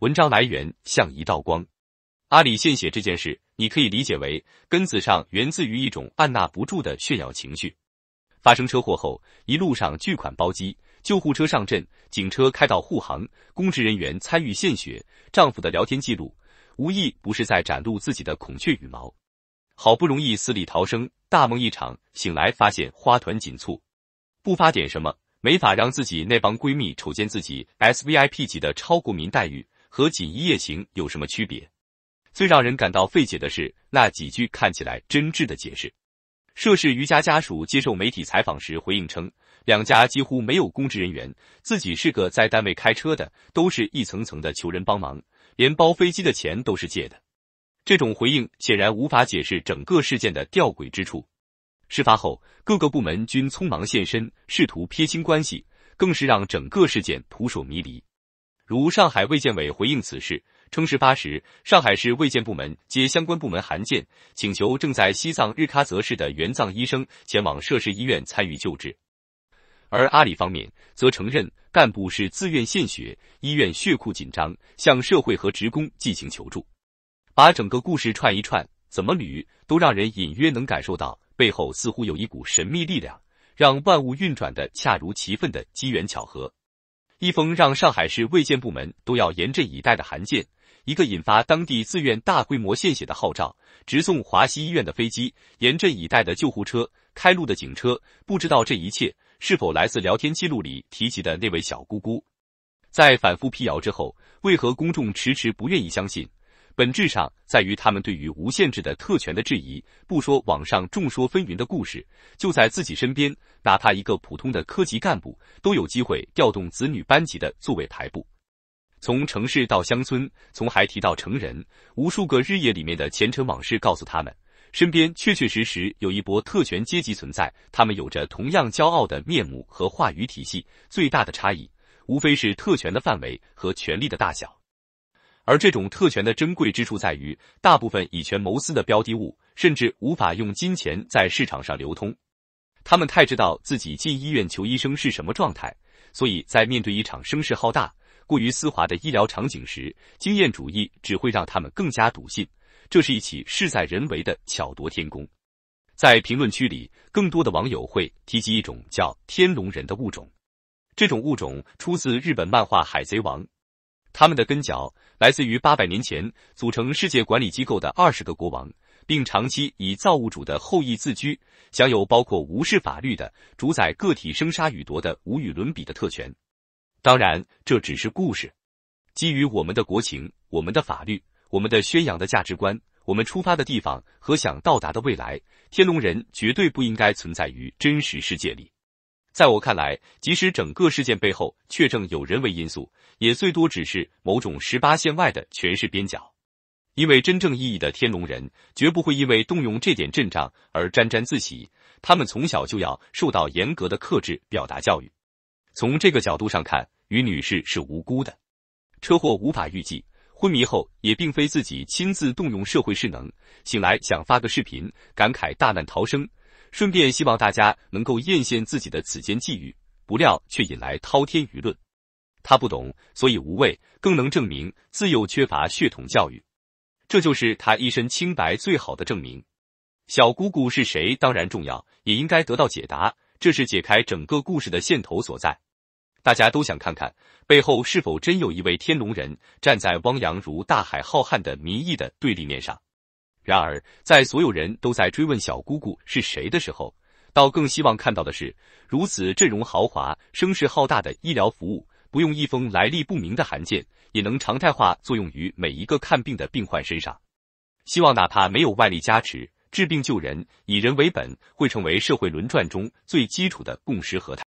文章来源像一道光，阿里献血这件事，你可以理解为根子上源自于一种按捺不住的炫耀情绪。发生车祸后，一路上巨款包机，救护车上阵，警车开到护航，公职人员参与献血，丈夫的聊天记录，无一不是在展露自己的孔雀羽毛。好不容易死里逃生，大梦一场，醒来发现花团锦簇，不发点什么，没法让自己那帮闺蜜瞅见自己 S V I P 级的超国民待遇。和锦衣夜行有什么区别？最让人感到费解的是那几句看起来真挚的解释。涉事瑜家家属接受媒体采访时回应称，两家几乎没有公职人员，自己是个在单位开车的，都是一层层的求人帮忙，连包飞机的钱都是借的。这种回应显然无法解释整个事件的吊诡之处。事发后，各个部门均匆忙现身，试图撇清关系，更是让整个事件扑朔迷离。如上海卫健委回应此事，称事发时，上海市卫健部门接相关部门函件，请求正在西藏日喀则市的援藏医生前往涉事医院参与救治。而阿里方面则承认，干部是自愿献血，医院血库紧张，向社会和职工进行求助。把整个故事串一串，怎么捋都让人隐约能感受到背后似乎有一股神秘力量，让万物运转的恰如其分的机缘巧合。一封让上海市卫健部门都要严阵以待的函件，一个引发当地自愿大规模献血的号召，直送华西医院的飞机，严阵以待的救护车，开路的警车，不知道这一切是否来自聊天记录里提及的那位小姑姑？在反复辟谣之后，为何公众迟迟不愿意相信？本质上在于他们对于无限制的特权的质疑。不说网上众说纷纭的故事，就在自己身边，哪怕一个普通的科级干部，都有机会调动子女班级的座位排布。从城市到乡村，从孩提到成人，无数个日夜里面的前尘往事告诉他们，身边确确实实有一波特权阶级存在。他们有着同样骄傲的面目和话语体系，最大的差异，无非是特权的范围和权力的大小。而这种特权的珍贵之处在于，大部分以权谋私的标的物，甚至无法用金钱在市场上流通。他们太知道自己进医院求医生是什么状态，所以在面对一场声势浩大、过于丝滑的医疗场景时，经验主义只会让他们更加笃信，这是一起事在人为的巧夺天工。在评论区里，更多的网友会提及一种叫“天龙人”的物种，这种物种出自日本漫画《海贼王》。他们的根脚来自于八百年前组成世界管理机构的二十个国王，并长期以造物主的后裔自居，享有包括无视法律的、主宰个体生杀予夺的无与伦比的特权。当然，这只是故事。基于我们的国情、我们的法律、我们的宣扬的价值观、我们出发的地方和想到达的未来，天龙人绝对不应该存在于真实世界里。在我看来，即使整个事件背后确证有人为因素，也最多只是某种十八线外的权势边角。因为真正意义的天龙人绝不会因为动用这点阵仗而沾沾自喜，他们从小就要受到严格的克制表达教育。从这个角度上看，于女士是无辜的。车祸无法预计，昏迷后也并非自己亲自动用社会势能。醒来想发个视频，感慨大难逃生。顺便希望大家能够艳羡自己的此间际遇，不料却引来滔天舆论。他不懂，所以无畏，更能证明自幼缺乏血统教育，这就是他一身清白最好的证明。小姑姑是谁，当然重要，也应该得到解答。这是解开整个故事的线头所在。大家都想看看背后是否真有一位天龙人站在汪洋如大海浩瀚的民意的对立面上。然而，在所有人都在追问小姑姑是谁的时候，倒更希望看到的是，如此阵容豪华、声势浩大的医疗服务，不用一封来历不明的函件，也能常态化作用于每一个看病的病患身上。希望哪怕没有外力加持，治病救人、以人为本，会成为社会轮转中最基础的共识和态。